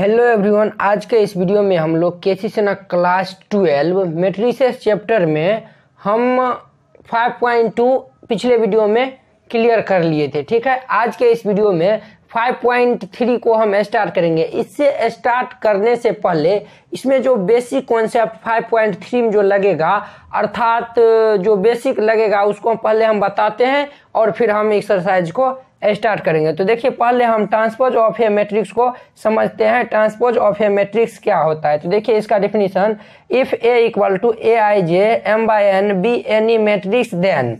hello everyone आज के इस वीडियो में हम लोग के सी सेना क्लास ट्वेल्व मेट्रिसेस चैप्टर में हम 5.2 पिछले वीडियो में क्लियर कर लिए थे ठीक है आज के इस वीडियो में 5.3 को हम स्टार्ट करेंगे इससे स्टार्ट करने से पहले इसमें जो बेसिक कॉन्सेप्ट 5.3 में जो लगेगा अर्थात जो बेसिक लगेगा उसको पहले हम बताते हैं और फिर हम एक्सरसाइज को स्टार्ट करेंगे तो देखिए पहले हम ट्रांसपोज ऑफ ए मैट्रिक्स को समझते हैं ट्रांसपोज ऑफ ए मैट्रिक्स क्या होता है तो देखिए इसका definition if A equal to A I J M by N be any matrix then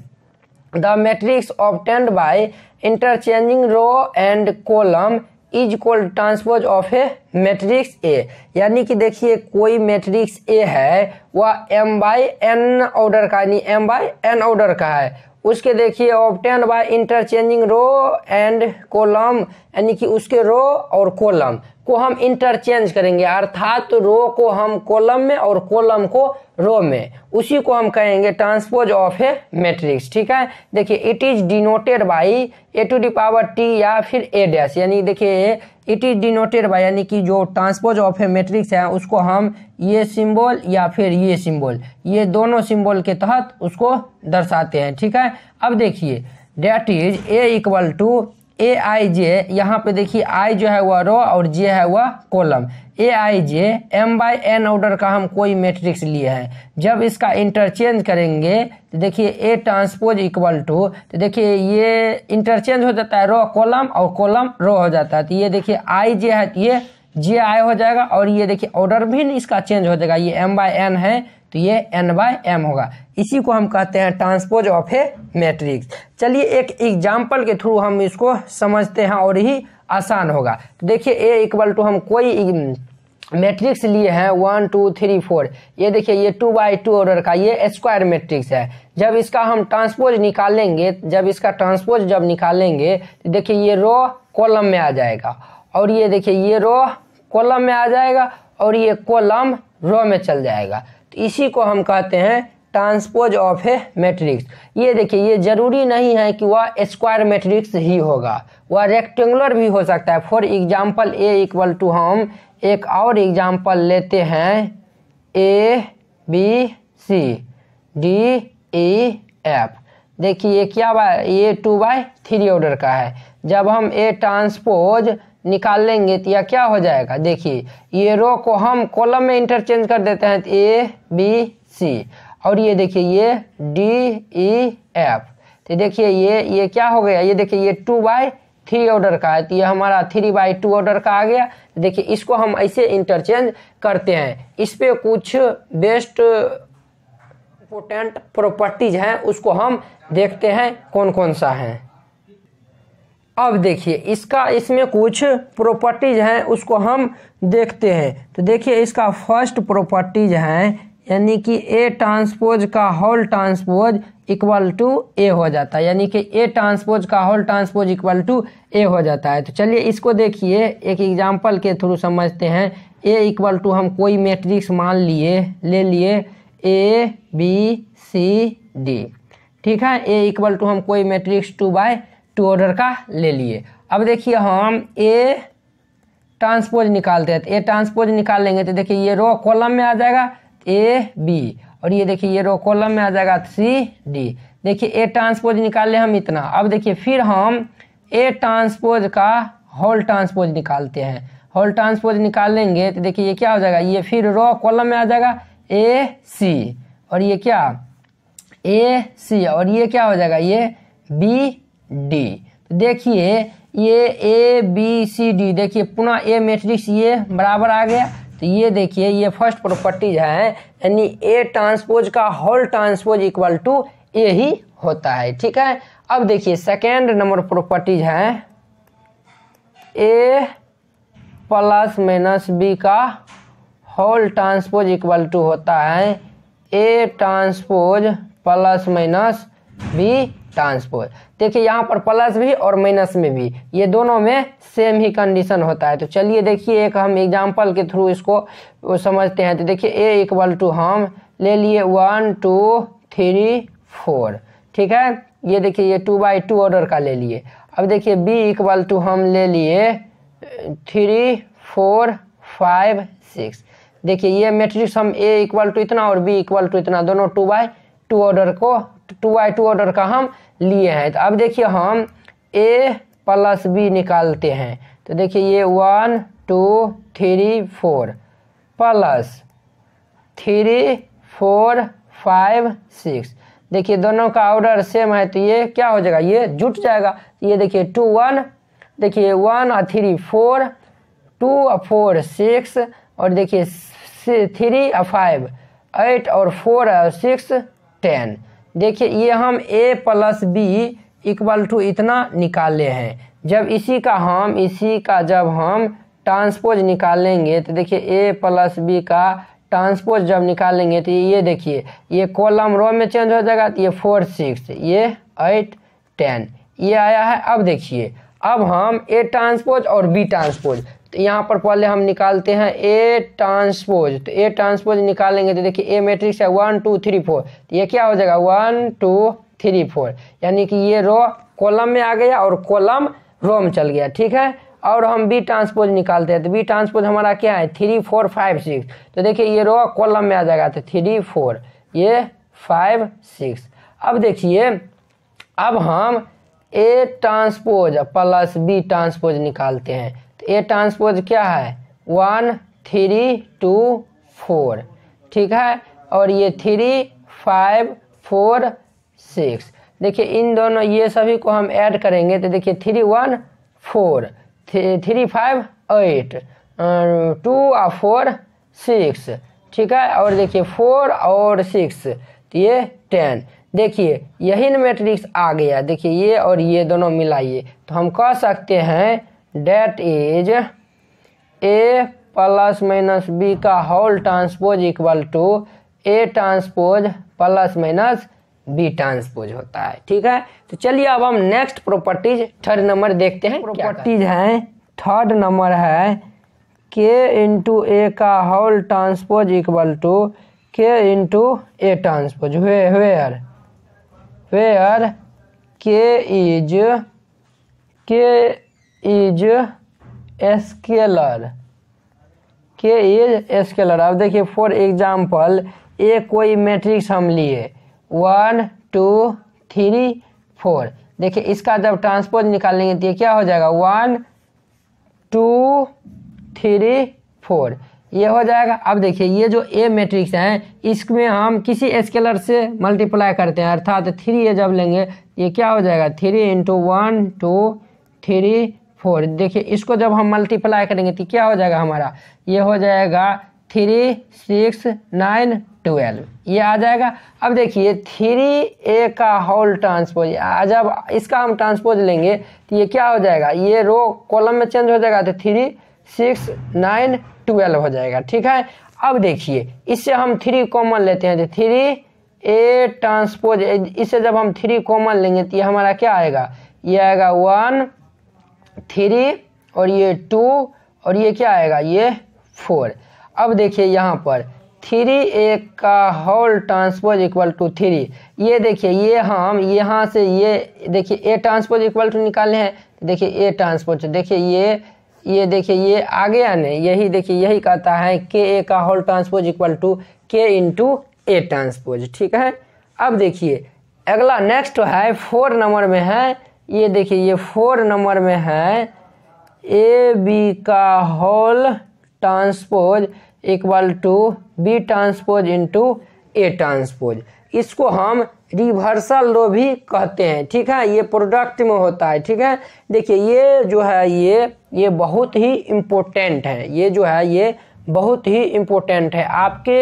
the matrix obtained by interchanging row and column is equal transpose of A matrix A यानी कि देखिए कोई मैट्रिक्स ए है वह M by N order का यानी M by N order का है उसके देखिए obtained by interchanging row and column यानी कि उसके रो और कॉलम को हम इंटरचेंज करेंगे अर्थात रो को हम कॉलम में और कॉलम को रो में उसी को हम कहेंगे ट्रांसपोज ऑफ ए मैट्रिक्स ठीक है देखिए it is denoted by A to the power T या फिर ए डैश यानी देखिए इट इज डिनोटेड बाय यानी कि जो ट्रांसपोज ऑफ ए मैट्रिक्स है उसको हम ये सिंबल या फिर ये सिंबल ये दोनों सिंबल के तहत उसको दर्शाते हैं ठीक है अब देखिए that is A equal to A I J यहाँ पे देखिए आई जो है वह रो और जे है वह column A I J M by N order का हम कोई मैट्रिक्स लिए है जब इसका इंटरचेंज करेंगे तो देखिए ए ट्रांसपोज इक्वल टू तो देखिए ये इंटरचेंज हो जाता है रो कॉलम और कॉलम रो हो जाता है तो ये देखिए आई जे है तो ये जे आई हो जाएगा और ये देखिए ऑर्डर भी इसका चेंज हो जाएगा ये एम बाई एन है तो ये एन बाय एम होगा इसी को हम कहते हैं ट्रांसपोज ऑफ ए मैट्रिक्स चलिए एक एग्जाम्पल के थ्रू हम इसको समझते हैं और ही आसान होगा तो देखिए ए इक्वल टू हम कोई मैट्रिक्स लिए हैं वन टू थ्री फोर ये देखिए ये टू बाई टू ऑर्डर का ये स्क्वायर मैट्रिक्स है जब इसका हम ट्रांसपोज निकालेंगे जब इसका ट्रांसपोज जब निकालेंगे तो देखिए ये रो कॉलम में आ जाएगा और ये देखिए ये रो कॉलम में आ जाएगा और ये कॉलम रो में चल जाएगा तो इसी को हम कहते हैं ट्रांसपोज ऑफ ए मैट्रिक्स ये देखिए ये जरूरी नहीं है कि वह स्क्वायर मैट्रिक्स ही होगा वह रेक्टेंगुलर भी हो सकता है for example A equal to हम एक और एग्जाम्पल लेते हैं A B C D E F देखिए ये क्या बाय ये टू बाय थ्री ऑर्डर का है जब हम ए ट्रांसपोज निकाल लेंगे तो यह क्या हो जाएगा देखिए ये रो को हम कॉलम में इंटरचेंज कर देते हैं तो ए बी सी और ये देखिए ये डी ई एफ तो देखिए ये ये क्या हो गया ये देखिए ये टू बाय थ्री ऑर्डर का है तो ये हमारा थ्री बाई टू ऑर्डर का आ गया तो देखिए इसको हम ऐसे इंटरचेंज करते हैं इस पर कुछ बेस्ट इम्पोर्टेंट प्रॉपर्टीज हैं उसको हम देखते हैं कौन कौन सा है अब देखिए इसका इसमें कुछ प्रॉपर्टीज हैं उसको हम देखते हैं तो देखिए इसका फर्स्ट प्रॉपर्टीज हैं यानी कि ए ट्रांसपोज का whole transpose equal to A हो जाता है यानी कि ए ट्रांसपोज का whole transpose equal to A हो जाता है तो चलिए इसको देखिए एक एग्जाम्पल के थ्रू समझते हैं ए इक्वल टू हम कोई मैट्रिक्स मान लिए ले लिए ए बी सी डी ठीक है ए इक्वल टू हम कोई matrix two by two order का ले लिए अब देखिए हम ए ट्रांसपोज निकालते हैं तो ए ट्रांसपोज निकाल लेंगे तो देखिए ये रो कॉलम में आ जाएगा ए बी और ये देखिए ये रो कॉलम में आ जाएगा सी डी देखिए ए ट्रांसपोज निकाल लें हम इतना अब देखिए फिर हम ए ट्रांसपोज का होल ट्रांसपोज निकालते हैं होल ट्रांसपोज निकाल लेंगे तो देखिए ये क्या हो जाएगा ये फिर रो कॉलम में आ जाएगा ए सी और ये क्या ए सी और ये क्या हो जाएगा ये बी डी तो देखिए ये ए बी सी डी देखिए पुनः ए मैट्रिक्स ये बराबर आ गया तो ये देखिए ये फर्स्ट प्रॉपर्टीज है यानी ए ट्रांसपोज का whole transpose equal to A ही होता है ठीक है अब देखिए सेकेंड नंबर प्रॉपर्टीज है ए प्लस माइनस बी का होल ट्रांसपोज इक्वल टू होता है A transpose plus minus B transpose देखिए यहाँ पर प्लस भी और माइनस में भी ये दोनों में सेम ही कंडीशन होता है तो चलिए देखिए एक हम एग्जाम्पल के थ्रू इसको समझते हैं तो देखिए ए इक्वल टू हम ले लिए वन टू थ्री फोर ठीक है ये देखिए ये टू बाई टू ऑर्डर का ले लिए अब देखिए बी इक्वल टू हम ले लिए थ्री फोर फाइव सिक्स देखिए ये मैट्रिक्स हम ए इक्वल टू इतना और बी इक्वल टू इतना दोनों टू बाई टू ऑर्डर को टू बाई टू ऑर्डर का हम लिए हैं तो अब देखिए हम ए प्लस बी निकालते हैं तो देखिए ये one two three four plus three four five six देखिए दोनों का ऑर्डर सेम है तो ये क्या हो जाएगा ये जुट जाएगा ये देखिए टू वन देखिए वन और थ्री फोर टू और फोर सिक्स और देखिए थ्री और फाइव एट और फोर और सिक्स टेन देखिए ये हम A plus B equal to इतना निकाले हैं जब इसी का हम इसी का जब हम ट्रांसपोज निकालेंगे तो देखिए ए प्लस बी का ट्रांसपोज जब निकालेंगे तो ये देखिए ये कॉलम रो में चेंज हो जाएगा तो ये फोर सिक्स ये एट टेन ये आया है अब देखिए अब हम ए ट्रांसपोज और बी ट्रांसपोज तो यहाँ पर पहले हम निकालते हैं ए ट्रांसपोज तो ए ट्रांसपोज निकालेंगे तो देखिए ए मैट्रिक्स है वन टू थ्री फोर तो ये क्या हो जाएगा वन टू थ्री फोर यानी कि ये रो कॉलम में आ गया और कॉलम रो में चल गया ठीक है और हम बी ट्रांसपोज निकालते हैं तो बी ट्रांसपोज हमारा क्या है थ्री फोर फाइव सिक्स तो देखिए ये रो कॉलम में आ जाएगा तो थ्री फोर ये फाइव सिक्स अब देखिए अब हम A transpose plus B transpose निकालते हैं ए ट्रांसपोज क्या है वन थ्री टू फोर ठीक है और ये थ्री फाइव फोर सिक्स देखिए इन दोनों ये सभी को हम ऐड करेंगे तो देखिए three one four three five eight two और फोर सिक्स ठीक है और देखिए फोर और सिक्स तो ये टेन देखिए यही मैट्रिक्स आ गया देखिए ये और ये दोनों मिलाइए तो हम कह सकते हैं that is A plus minus B का whole transpose equal to A transpose plus minus B transpose होता है ठीक है तो चलिए अब हम नेक्स्ट प्रॉपर्टीज थर्ड नंबर देखते हैं प्रॉपर्टीज हैं थर्ड नंबर है के इंटू ए का whole transpose equal to K into A transpose where where K is K is scalar K is scalar अब देखिए फॉर एग्जाम्पल ए कोई मैट्रिक्स हम लिए वन टू थ्री फोर देखिए इसका जब ट्रांसपोज निकालेंगे तो ये क्या हो जाएगा वन टू थ्री फोर ये हो जाएगा अब देखिए ये जो ए मैट्रिक्स हैं इसमें हम किसी स्केलर से मल्टीप्लाई करते हैं अर्थात थ्री ए जब लेंगे ये क्या हो जाएगा three into one two three four देखिए इसको जब हम मल्टीप्लाई करेंगे तो क्या हो जाएगा हमारा ये हो जाएगा थ्री सिक्स नाइन ट्वेल्व ये आ जाएगा अब देखिए थ्री ए का होल ट्रांसपोज जब इसका हम ट्रांसपोज लेंगे तो ये क्या हो जाएगा ये रो कॉलम में चेंज हो जाएगा तो थ्री सिक्स नाइन ट्वेल्व हो जाएगा ठीक है अब देखिए इससे हम थ्री कॉमन लेते हैं तो थ्री ए ट्रांसपोज इससे जब हम थ्री कॉमन लेंगे तो ये हमारा क्या आएगा ये आएगा वन थ्री और ये टू और ये क्या आएगा ये फोर अब देखिए यहाँ पर थ्री ए का whole transpose equal to three ये देखिए ये हम यहाँ से ये देखिए ए ट्रांसपोज इक्वल टू निकाले हैं देखिए ए ट्रांसपोज देखिए ये ये देखिए ये आ गया नहीं यही देखिए यही कहता है के ए का whole transpose equal to K into A transpose ठीक है अब देखिए अगला नेक्स्ट है फोर नंबर में है ये देखिए ये फोर नंबर में है ए बी का whole transpose equal to B transpose into A transpose इसको हम रिवर्सल रो भी कहते हैं ठीक है ये प्रोडक्ट में होता है ठीक है देखिए ये जो है ये ये बहुत ही इम्पोर्टेंट है ये जो है ये बहुत ही इम्पोर्टेंट है आपके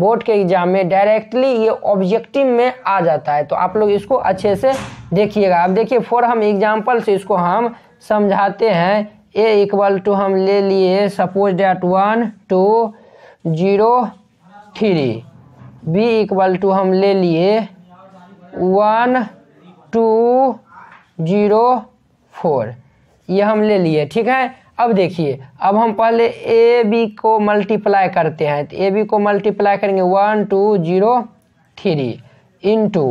बोर्ड के एग्जाम में डायरेक्टली ये ऑब्जेक्टिव में आ जाता है तो आप लोग इसको अच्छे से देखिएगा अब देखिए फोर हम एग्जाम्पल से इसको हम समझाते हैं ए इक्वल टू हम ले लिए suppose that one two zero three B equal to हम ले लिए वन टू जीरो फोर ये हम ले लिए ठीक है अब देखिए अब हम पहले ए बी को मल्टीप्लाई करते हैं तो ए बी को मल्टीप्लाई करेंगे one two zero three into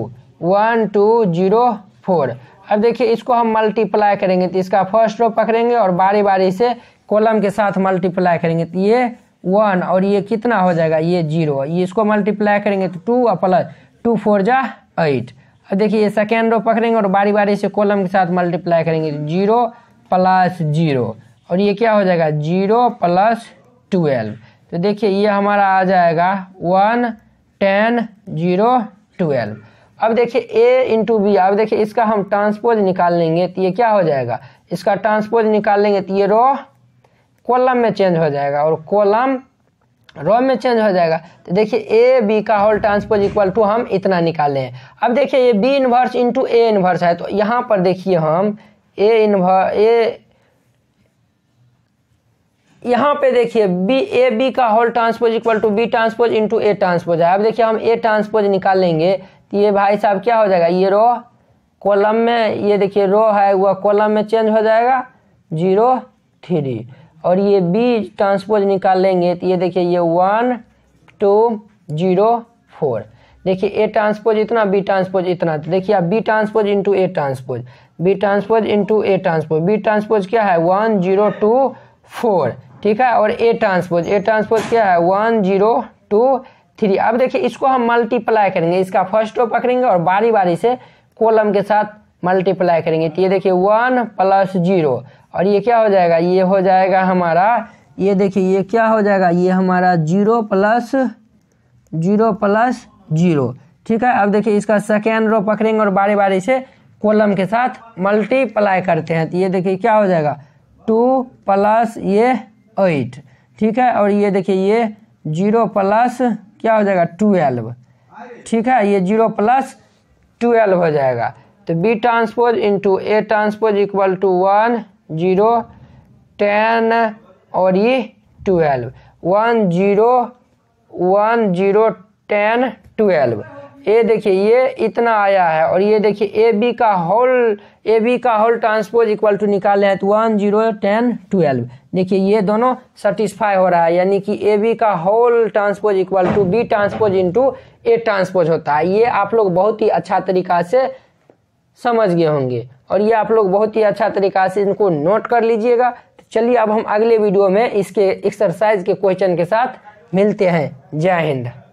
one two zero four अब देखिए इसको हम मल्टीप्लाई करेंगे तो इसका फर्स्ट रो पकड़ेंगे और बारी बारी से कॉलम के साथ मल्टीप्लाई करेंगे तो ये वन और ये कितना हो जाएगा ये जीरो ये इसको मल्टीप्लाई करेंगे तो टू और प्लस टू फोर जा एट अब देखिए ये सेकेंड रो पकड़ेंगे और बारी बारी से कॉलम के साथ मल्टीप्लाई करेंगे तो जीरो प्लस जीरो और ये क्या हो जाएगा जीरो प्लस ट्वेल्व तो देखिए ये हमारा आ जाएगा वन टेन जीरो ट्वेल्व अब देखिए ए इंटू बी अब देखिए इसका हम ट्रांसपोज निकाल लेंगे तो ये क्या हो जाएगा इसका ट्रांसपोज निकाल लेंगे तो ये रो कॉलम में चेंज हो जाएगा और कॉलम रो में चेंज हो जाएगा तो देखिए ए बी का होल ट्रांसपोज इक्वल टू हम इतना निकाल लें अब देखिए ये B inverse into A inverse है तो यहाँ पर देखिए हम ए इनवर्स ए यहाँ पे देखिए बी ए बी का whole transpose equal to B transpose into A transpose है अब देखिए हम ए ट्रांसपोज निकाल लेंगे तो ये भाई साहब क्या हो जाएगा ये रो कॉलम में ये देखिए रो है वह कॉलम में चेंज हो जाएगा जीरो थ्री और ये बी ट्रांसपोज निकाल लेंगे तो ये देखिए ये वन टू जीरो फोर देखिए ए ट्रांसपोज इतना बी ट्रांसपोज इतना तो देखिए आप B transpose into A transpose B transpose into A transpose B transpose क्या है वन जीरो टू फोर ठीक है और ए ट्रांसपोज ए ट्रांसपोज क्या है वन जीरो टू थ्री अब देखिए इसको हम मल्टीप्लाई करेंगे इसका फर्स्ट रो पकड़ेंगे और बारी बारी से कॉलम के साथ मल्टीप्लाई करेंगे तो ये देखिए वन प्लस जीरो और ये क्या हो जाएगा ये हो जाएगा हमारा ये देखिए ये क्या हो जाएगा ये हमारा zero plus zero plus zero ठीक है अब देखिए इसका सेकेंड रो पकड़ेंगे और बारी बारी से कॉलम के साथ मल्टीप्लाई करते हैं तो ये देखिए क्या हो जाएगा टू प्लस ये एट ठीक है और ये देखिए ये जीरो प्लस क्या हो जाएगा ट्वेल्व ठीक है ये जीरो प्लस ट्वेल्व हो जाएगा तो B transpose into A transpose equal to one zero ten और ये twelve one zero one zero ten twelve A देखिए ये इतना आया है और ये देखिए ए बी का होल ए बी का होल ट्रांसपोज इक्वल टू निकाल रहे हैं तो वन जीरो टेन ट्वेल्व देखिए ये दोनों सेटिस्फाई हो रहा है यानी कि ए बी का whole transpose equal to B transpose into A transpose होता है ये आप लोग बहुत ही अच्छा तरीका से समझ गए होंगे और ये आप लोग बहुत ही अच्छा तरीका से इनको नोट कर लीजिएगा तो चलिए अब हम अगले वीडियो में इसके एक्सरसाइज के क्वेश्चन के साथ मिलते हैं जय हिंद